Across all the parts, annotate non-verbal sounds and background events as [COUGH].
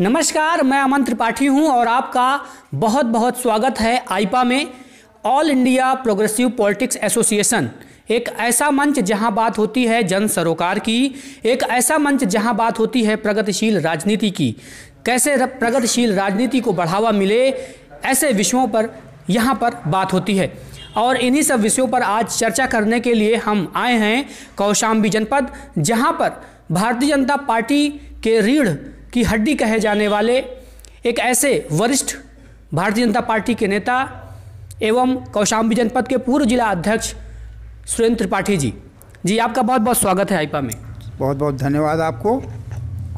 नमस्कार मैं अमन त्रिपाठी हूं और आपका बहुत बहुत स्वागत है आईपा में all India progressive politics association एक ऐसा मंच जहां बात होती है जन सरोकार की एक ऐसा मंच जहां बात होती है प्रगतिशील राजनीति की कैसे प्रगतिशील राजनीति को बढ़ावा मिले ऐसे विषयों पर यहाँ पर बात होती है और इन्हीं सब विषयों पर आज चर्चा करने के लिए हम आए हैं कौशाम्बी जनपद जहाँ पर भारतीय जनता पार्टी के रीढ़ की हड्डी कहे जाने वाले एक ऐसे वरिष्ठ भारतीय जनता पार्टी के नेता एवं कौशाम्बी जनपद के पूर्व जिला अध्यक्ष सुरेंद्र त्रिपाठी जी जी आपका बहुत बहुत स्वागत है आईपा में बहुत बहुत धन्यवाद आपको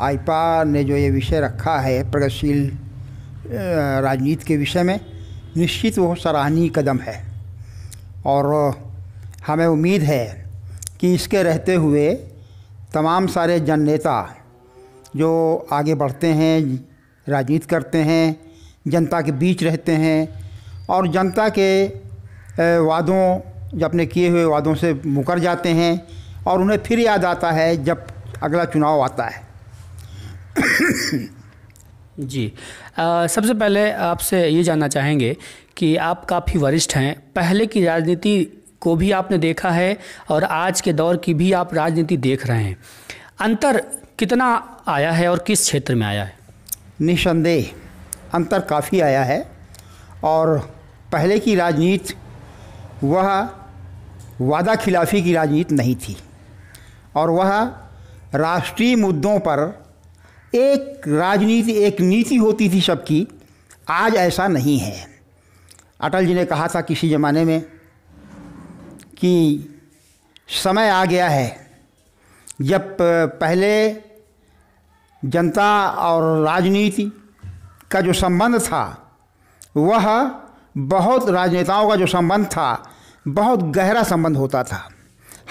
आईपा ने जो ये विषय रखा है प्रगतिशील राजनीति के विषय में निश्चित वो सराहनीय कदम है और हमें उम्मीद है कि इसके रहते हुए तमाम सारे जन नेता जो आगे बढ़ते हैं राजनीति करते हैं जनता के बीच रहते हैं और जनता के वादों जो अपने किए हुए वादों से मुकर जाते हैं और उन्हें फिर याद आता है जब अगला चुनाव आता है [COUGHS] जी सबसे पहले आपसे ये जानना चाहेंगे कि आप काफ़ी वरिष्ठ हैं पहले की राजनीति को भी आपने देखा है और आज के दौर की भी आप राजनीति देख रहे हैं अंतर कितना आया है और किस क्षेत्र में आया है निसंदेह अंतर काफ़ी आया है और पहले की राजनीति वह वादा खिलाफ़ी की राजनीति नहीं थी और वह राष्ट्रीय मुद्दों पर एक राजनीति एक नीति होती थी सबकी आज ऐसा नहीं है अटल जी ने कहा था किसी ज़माने में कि समय आ गया है जब पहले जनता और राजनीति का जो संबंध था वह बहुत राजनेताओं का जो संबंध था बहुत गहरा संबंध होता था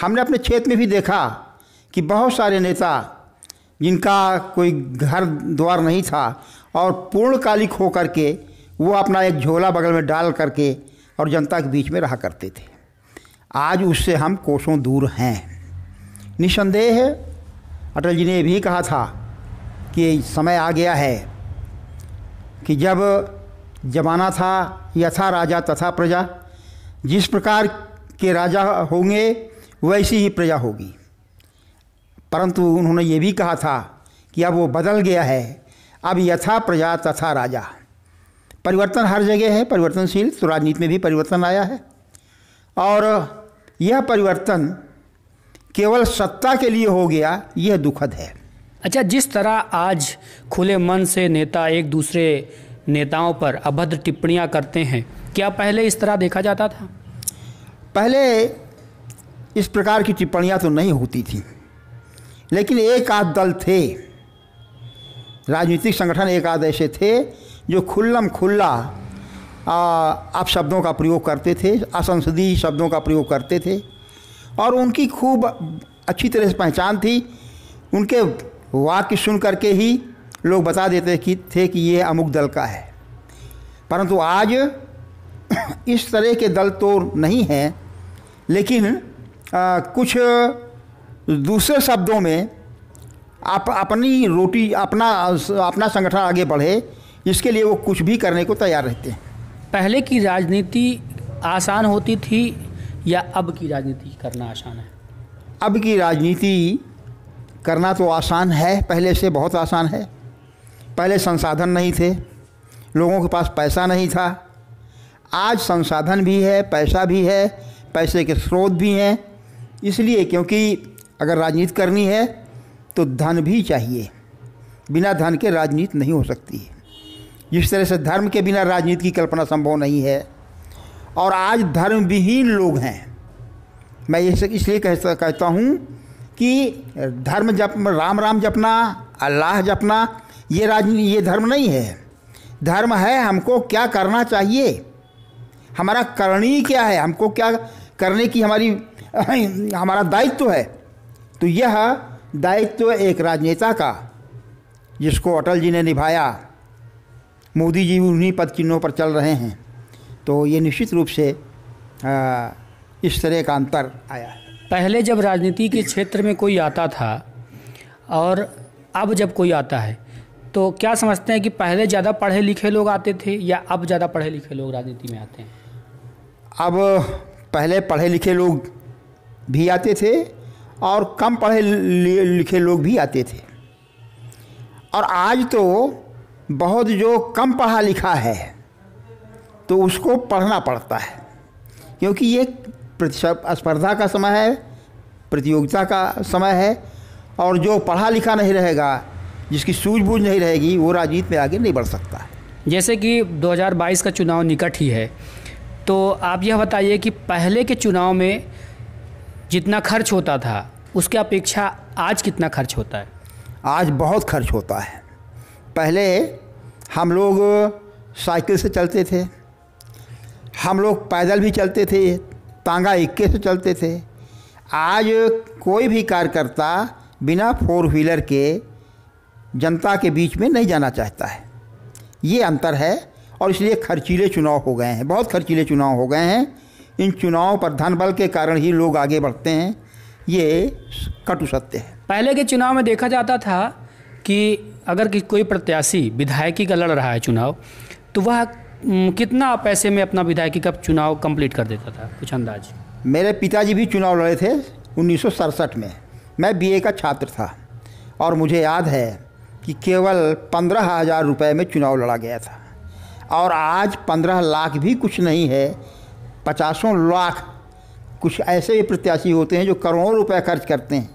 हमने अपने क्षेत्र में भी देखा कि बहुत सारे नेता जिनका कोई घर द्वार नहीं था और पूर्णकालिक हो के वो अपना एक झोला बगल में डाल करके और जनता के बीच में रहा करते थे आज उससे हम कोसों दूर हैं निसंदेह अटल जी ने भी कहा था कि समय आ गया है कि जब जमाना था यथा राजा तथा प्रजा जिस प्रकार के राजा होंगे वैसी ही प्रजा होगी परंतु उन्होंने ये भी कहा था कि अब वो बदल गया है अब यथा प्रजा तथा राजा परिवर्तन हर जगह है परिवर्तनशील तो राजनीति में भी परिवर्तन आया है और यह परिवर्तन केवल सत्ता के लिए हो गया यह दुखद है अच्छा जिस तरह आज खुले मन से नेता एक दूसरे नेताओं पर अभद्र टिप्पणियां करते हैं क्या पहले इस तरह देखा जाता था पहले इस प्रकार की टिप्पणियां तो नहीं होती थी लेकिन एक आध दल थे राजनीतिक संगठन एक आध ऐसे थे जो खुल्लम खुल्ला आप शब्दों का प्रयोग करते थे असंसदीय शब्दों का प्रयोग करते थे और उनकी खूब अच्छी तरह से पहचान थी उनके वाक्य सुन करके ही लोग बता देते कि थे कि ये अमुक दल का है परंतु आज [COUGHS] इस तरह के दल तो नहीं हैं लेकिन आ, कुछ दूसरे शब्दों में आप अपनी रोटी अपना अपना संगठन आगे बढ़े इसके लिए वो कुछ भी करने को तैयार रहते हैं पहले की राजनीति आसान होती थी या अब की राजनीति करना आसान है अब की राजनीति करना तो आसान है पहले से बहुत आसान है पहले संसाधन नहीं थे लोगों के पास पैसा नहीं था आज संसाधन भी है पैसा भी है पैसे के स्रोत भी हैं इसलिए क्योंकि अगर राजनीति करनी है तो धन भी चाहिए बिना धन के राजनीति नहीं हो सकती है जिस तरह से धर्म के बिना राजनीति की कल्पना संभव नहीं है और आज धर्म विहीन लोग हैं मैं ये इसलिए कह कहता हूँ कि धर्म जप राम राम जपना अल्लाह जपना ये राज ये धर्म नहीं है धर्म है हमको क्या करना चाहिए हमारा करणी क्या है हमको क्या करने की हमारी [CLEARS THROAT] हमारा दायित्व तो है तो यह दायित्व तो एक राजनेता का जिसको अटल जी ने निभाया मोदी जी उन्हीं पद चिन्हों पर चल रहे हैं तो ये निश्चित रूप से आ, इस तरह का अंतर आया है पहले जब राजनीति के क्षेत्र में कोई आता था और अब जब कोई आता है तो क्या समझते हैं कि पहले ज़्यादा पढ़े लिखे लोग आते थे या अब ज़्यादा पढ़े लिखे लोग राजनीति में आते हैं अब पहले पढ़े लिखे लोग भी आते थे और कम पढ़े लिखे लोग भी आते थे और आज तो बहुत जो कम पढ़ा लिखा है तो उसको पढ़ना पड़ता है क्योंकि ये स्पर्धा का समय है प्रतियोगिता का समय है और जो पढ़ा लिखा नहीं रहेगा जिसकी सूझबूझ नहीं रहेगी वो राजनीति में आगे नहीं बढ़ सकता है जैसे कि 2022 का चुनाव निकट ही है तो आप यह बताइए कि पहले के चुनाव में जितना खर्च होता था उसके अपेक्षा आज कितना खर्च होता है आज बहुत खर्च होता है पहले हम लोग साइकिल से चलते थे हम लोग पैदल भी चलते थे तांगा इक्के से चलते थे आज कोई भी कार्यकर्ता बिना फोर व्हीलर के जनता के बीच में नहीं जाना चाहता है ये अंतर है और इसलिए खर्चीले चुनाव हो गए हैं बहुत खर्चीले चुनाव हो गए हैं इन चुनावों पर धन बल के कारण ही लोग आगे बढ़ते हैं ये कटु सत्य है पहले के चुनाव में देखा जाता था कि अगर कि कोई प्रत्याशी विधायकी का लड़ रहा है चुनाव तो वह कितना पैसे में अपना विधायकी का चुनाव कंप्लीट कर देता था कुछ अंदाज मेरे पिताजी भी चुनाव लड़े थे उन्नीस में मैं बीए का छात्र था और मुझे याद है कि केवल पंद्रह हज़ार रुपये में चुनाव लड़ा गया था और आज पंद्रह लाख भी कुछ नहीं है पचासों लाख कुछ ऐसे भी प्रत्याशी होते हैं जो करोड़ों रुपए खर्च करते हैं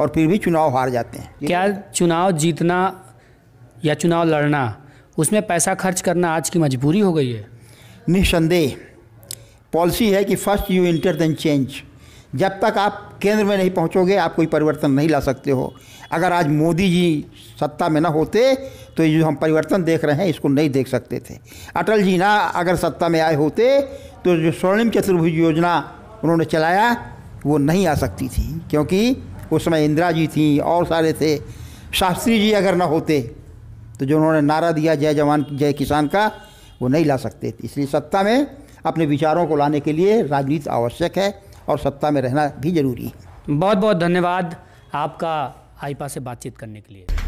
और फिर भी चुनाव हार जाते हैं क्या चुनाव जीतना या चुनाव लड़ना उसमें पैसा खर्च करना आज की मजबूरी हो गई है निस्संदेह पॉलिसी है कि first you enter then change जब तक आप केंद्र में नहीं पहुंचोगे आप कोई परिवर्तन नहीं ला सकते हो अगर आज मोदी जी सत्ता में ना होते तो ये जो हम परिवर्तन देख रहे हैं इसको नहीं देख सकते थे अटल जी ना अगर सत्ता में आए होते तो जो स्वर्णिम चतुर्भुज योजना उन्होंने चलाया वो नहीं आ सकती थी क्योंकि उस समय इंदिरा जी थी और सारे थे शास्त्री जी अगर ना होते तो जो उन्होंने नारा दिया जय जवान जय किसान का वो नहीं ला सकते इसलिए सत्ता में अपने विचारों को लाने के लिए राजनीति आवश्यक है और सत्ता में रहना भी जरूरी है बहुत बहुत धन्यवाद आपका आईपा से बातचीत करने के लिए